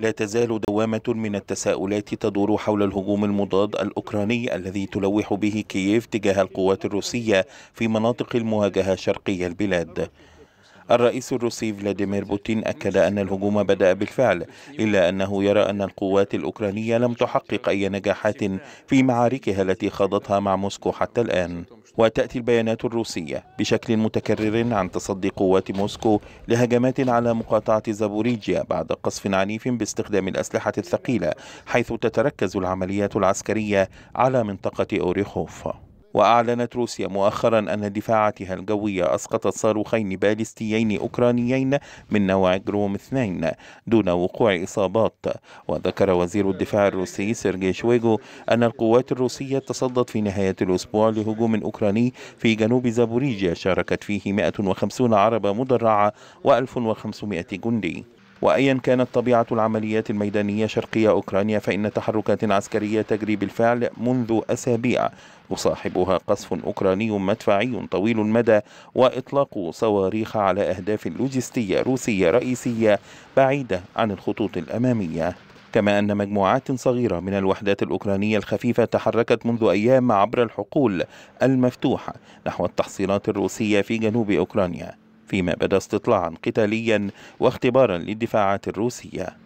لا تزال دوامة من التساؤلات تدور حول الهجوم المضاد الأوكراني الذي تلوح به كييف تجاه القوات الروسية في مناطق المواجهة شرقي البلاد الرئيس الروسي فلاديمير بوتين أكد أن الهجوم بدأ بالفعل إلا أنه يرى أن القوات الأوكرانية لم تحقق أي نجاحات في معاركها التي خاضتها مع موسكو حتى الآن وتأتي البيانات الروسية بشكل متكرر عن تصدي قوات موسكو لهجمات على مقاطعة زابوريجيا بعد قصف عنيف باستخدام الأسلحة الثقيلة حيث تتركز العمليات العسكرية على منطقة أوريخوف وأعلنت روسيا مؤخرا أن دفاعاتها الجوية أسقطت صاروخين باليستيين أوكرانيين من نوع جروم اثنين دون وقوع إصابات وذكر وزير الدفاع الروسي سيرجي شويغو أن القوات الروسية تصدت في نهاية الأسبوع لهجوم أوكراني في جنوب زابوريجيا شاركت فيه 150 عربة مدرعة و1500 جندي وأيا كانت طبيعة العمليات الميدانية شرقية أوكرانيا فإن تحركات عسكرية تجري بالفعل منذ أسابيع يصاحبها قصف أوكراني مدفعي طويل المدى وإطلاق صواريخ على أهداف لوجستية روسية رئيسية بعيدة عن الخطوط الأمامية كما أن مجموعات صغيرة من الوحدات الأوكرانية الخفيفة تحركت منذ أيام عبر الحقول المفتوحة نحو التحصينات الروسية في جنوب أوكرانيا فيما بدا استطلاعا قتاليا واختبارا للدفاعات الروسية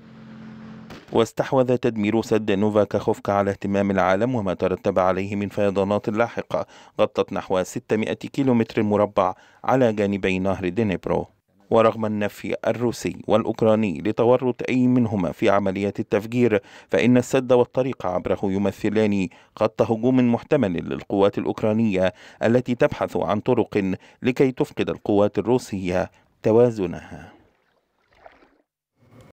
واستحوذ تدمير سد نوفا كاخوفكا على اهتمام العالم وما ترتب عليه من فيضانات لاحقة غطت نحو 600 كيلومتر مربع على جانبي نهر دينيبرو ورغم النفي الروسي والأوكراني لتورط أي منهما في عمليات التفجير فإن السد والطريق عبره يمثلان خط هجوم محتمل للقوات الأوكرانية التي تبحث عن طرق لكي تفقد القوات الروسية توازنها